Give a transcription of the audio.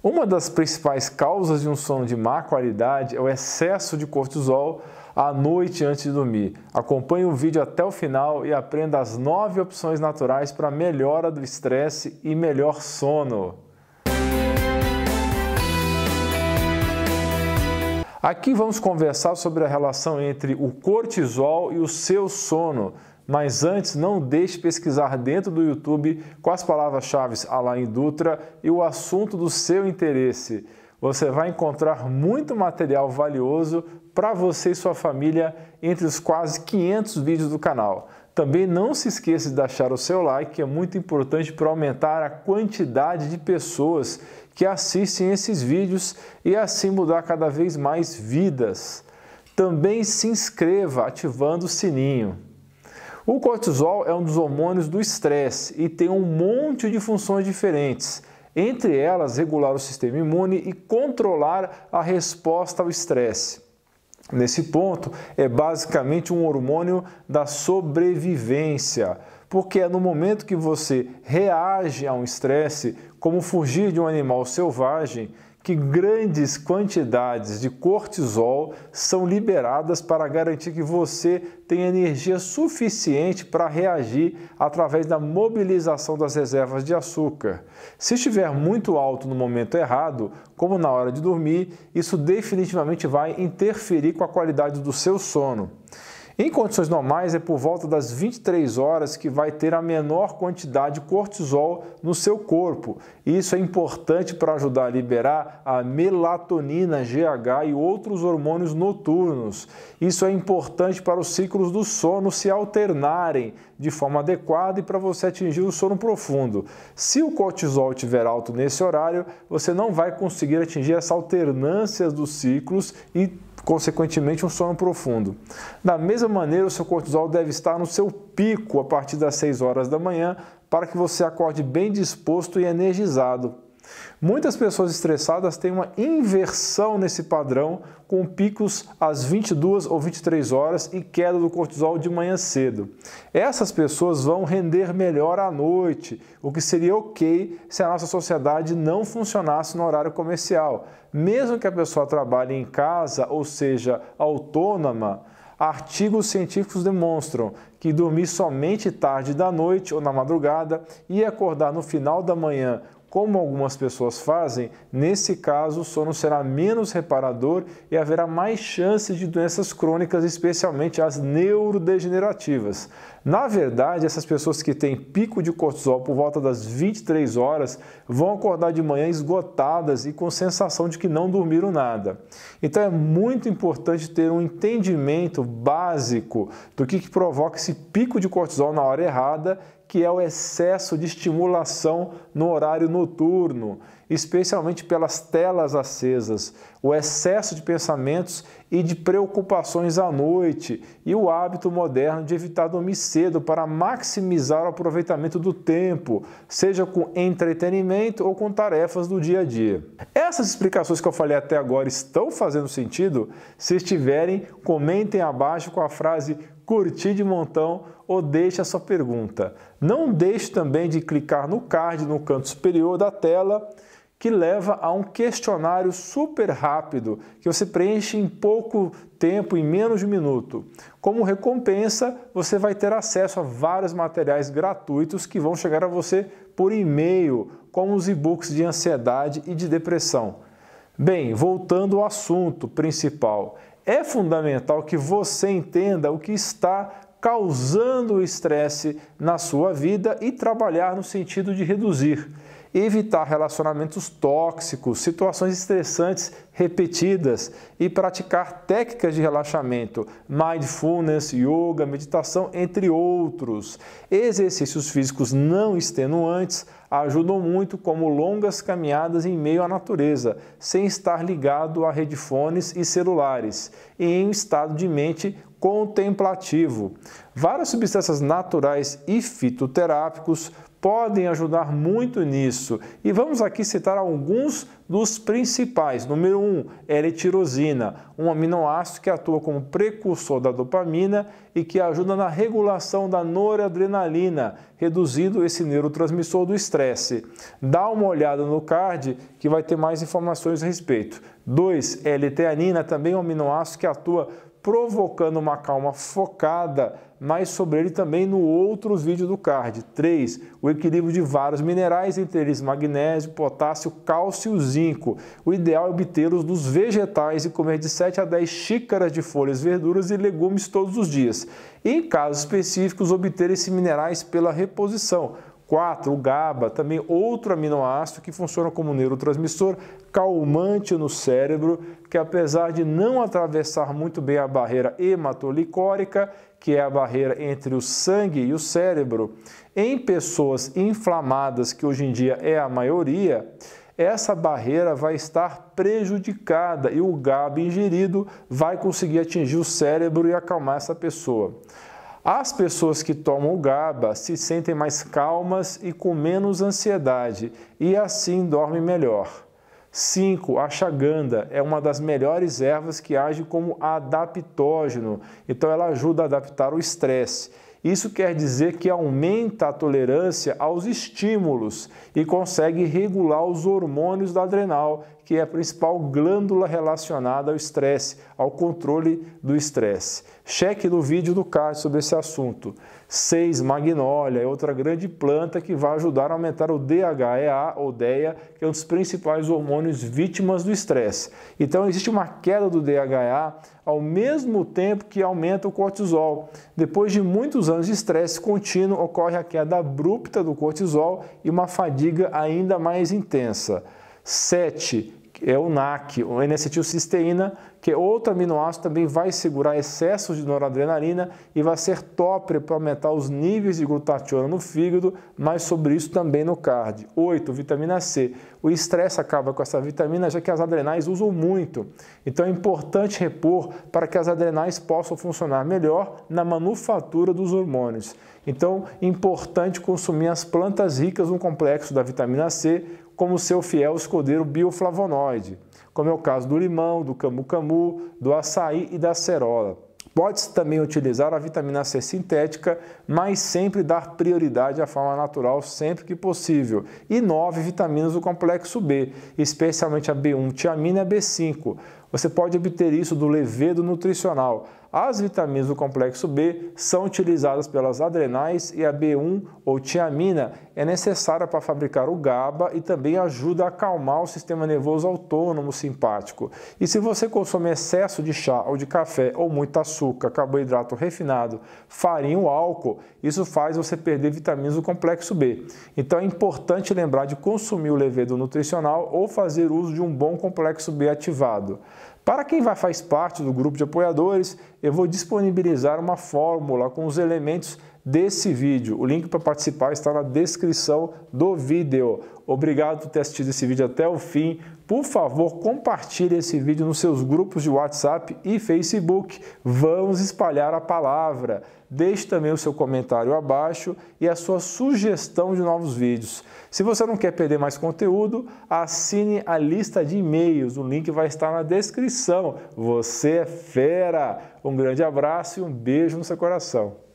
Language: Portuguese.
Uma das principais causas de um sono de má qualidade é o excesso de cortisol à noite antes de dormir. Acompanhe o vídeo até o final e aprenda as nove opções naturais para melhora do estresse e melhor sono. Aqui vamos conversar sobre a relação entre o cortisol e o seu sono. Mas antes, não deixe pesquisar dentro do YouTube com as palavras-chave Alain Dutra e o assunto do seu interesse. Você vai encontrar muito material valioso para você e sua família entre os quase 500 vídeos do canal. Também não se esqueça de deixar o seu like, que é muito importante para aumentar a quantidade de pessoas que assistem esses vídeos e assim mudar cada vez mais vidas. Também se inscreva ativando o sininho. O cortisol é um dos hormônios do estresse e tem um monte de funções diferentes, entre elas regular o sistema imune e controlar a resposta ao estresse. Nesse ponto, é basicamente um hormônio da sobrevivência, porque é no momento que você reage a um estresse, como fugir de um animal selvagem, que grandes quantidades de cortisol são liberadas para garantir que você tem energia suficiente para reagir através da mobilização das reservas de açúcar. Se estiver muito alto no momento errado, como na hora de dormir, isso definitivamente vai interferir com a qualidade do seu sono. Em condições normais, é por volta das 23 horas que vai ter a menor quantidade de cortisol no seu corpo. Isso é importante para ajudar a liberar a melatonina, GH e outros hormônios noturnos. Isso é importante para os ciclos do sono se alternarem de forma adequada e para você atingir o sono profundo. Se o cortisol estiver alto nesse horário, você não vai conseguir atingir essa alternância dos ciclos e consequentemente um sono profundo. Da mesma maneira, o seu cortisol deve estar no seu pico a partir das 6 horas da manhã para que você acorde bem disposto e energizado Muitas pessoas estressadas têm uma inversão nesse padrão, com picos às 22 ou 23 horas e queda do cortisol de manhã cedo. Essas pessoas vão render melhor à noite, o que seria ok se a nossa sociedade não funcionasse no horário comercial. Mesmo que a pessoa trabalhe em casa, ou seja, autônoma, artigos científicos demonstram que dormir somente tarde da noite ou na madrugada e acordar no final da manhã como algumas pessoas fazem, nesse caso o sono será menos reparador e haverá mais chances de doenças crônicas, especialmente as neurodegenerativas. Na verdade, essas pessoas que têm pico de cortisol por volta das 23 horas vão acordar de manhã esgotadas e com sensação de que não dormiram nada. Então é muito importante ter um entendimento básico do que, que provoca esse pico de cortisol na hora errada que é o excesso de estimulação no horário noturno especialmente pelas telas acesas, o excesso de pensamentos e de preocupações à noite e o hábito moderno de evitar dormir cedo para maximizar o aproveitamento do tempo, seja com entretenimento ou com tarefas do dia a dia. Essas explicações que eu falei até agora estão fazendo sentido? Se estiverem, comentem abaixo com a frase curti de montão ou deixe a sua pergunta. Não deixe também de clicar no card no canto superior da tela que leva a um questionário super rápido que você preenche em pouco tempo, em menos de um minuto. Como recompensa, você vai ter acesso a vários materiais gratuitos que vão chegar a você por e-mail, como os e-books de ansiedade e de depressão. Bem, voltando ao assunto principal, é fundamental que você entenda o que está causando o estresse na sua vida e trabalhar no sentido de reduzir evitar relacionamentos tóxicos, situações estressantes repetidas e praticar técnicas de relaxamento, mindfulness, yoga, meditação, entre outros. Exercícios físicos não extenuantes ajudam muito, como longas caminhadas em meio à natureza, sem estar ligado a redefones e celulares, e em um estado de mente contemplativo. Várias substâncias naturais e fitoterápicos podem ajudar muito nisso. E vamos aqui citar alguns dos principais. Número 1, L-tirosina, um aminoácido que atua como precursor da dopamina e que ajuda na regulação da noradrenalina, reduzindo esse neurotransmissor do estresse. Dá uma olhada no card que vai ter mais informações a respeito. 2, L-teanina, também um aminoácido que atua provocando uma calma focada, mas sobre ele também no outro vídeo do card. 3. O equilíbrio de vários minerais, entre eles magnésio, potássio, cálcio e zinco. O ideal é obtê-los dos vegetais e comer de 7 a 10 xícaras de folhas, verduras e legumes todos os dias. E, em casos específicos, obter esses minerais pela reposição 4, o GABA, também outro aminoácido que funciona como neurotransmissor calmante no cérebro, que apesar de não atravessar muito bem a barreira hematolicórica, que é a barreira entre o sangue e o cérebro, em pessoas inflamadas, que hoje em dia é a maioria, essa barreira vai estar prejudicada e o GABA ingerido vai conseguir atingir o cérebro e acalmar essa pessoa. As pessoas que tomam o GABA se sentem mais calmas e com menos ansiedade e assim dormem melhor. 5. A chaganda é uma das melhores ervas que age como adaptógeno, então ela ajuda a adaptar o estresse. Isso quer dizer que aumenta a tolerância aos estímulos e consegue regular os hormônios da adrenal, que é a principal glândula relacionada ao estresse, ao controle do estresse. Cheque no vídeo do Cássio sobre esse assunto. 6 magnólia é outra grande planta que vai ajudar a aumentar o DHEA ou DEA, que é um dos principais hormônios vítimas do estresse. Então existe uma queda do DHEA ao mesmo tempo que aumenta o cortisol. Depois de muitos anos de estresse contínuo, ocorre a queda abrupta do cortisol e uma fadiga ainda mais intensa. 7 é o NAC, o N-acetilcisteína, que é outro aminoácido também vai segurar excessos de noradrenalina e vai ser top para aumentar os níveis de glutationa no fígado, mas sobre isso também no CARD. 8. Vitamina C. O estresse acaba com essa vitamina, já que as adrenais usam muito. Então é importante repor para que as adrenais possam funcionar melhor na manufatura dos hormônios. Então, é importante consumir as plantas ricas no complexo da vitamina C, como seu fiel escudeiro bioflavonoide, como é o caso do limão, do camu-camu, do açaí e da acerola. Pode-se também utilizar a vitamina C sintética, mas sempre dar prioridade à forma natural sempre que possível. E nove vitaminas do complexo B, especialmente a B1 tiamina e a B5. Você pode obter isso do levedo nutricional as vitaminas do complexo B são utilizadas pelas adrenais e a B1 ou tiamina é necessária para fabricar o GABA e também ajuda a acalmar o sistema nervoso autônomo simpático. E se você consome excesso de chá ou de café ou muito açúcar, carboidrato refinado, farinha ou álcool, isso faz você perder vitaminas do complexo B. Então é importante lembrar de consumir o levedo nutricional ou fazer uso de um bom complexo B ativado. Para quem vai faz parte do grupo de apoiadores, eu vou disponibilizar uma fórmula com os elementos desse vídeo. O link para participar está na descrição do vídeo. Obrigado por ter assistido esse vídeo até o fim. Por favor, compartilhe esse vídeo nos seus grupos de WhatsApp e Facebook. Vamos espalhar a palavra. Deixe também o seu comentário abaixo e a sua sugestão de novos vídeos. Se você não quer perder mais conteúdo, assine a lista de e-mails. O link vai estar na descrição. Você é fera! Um grande abraço e um beijo no seu coração.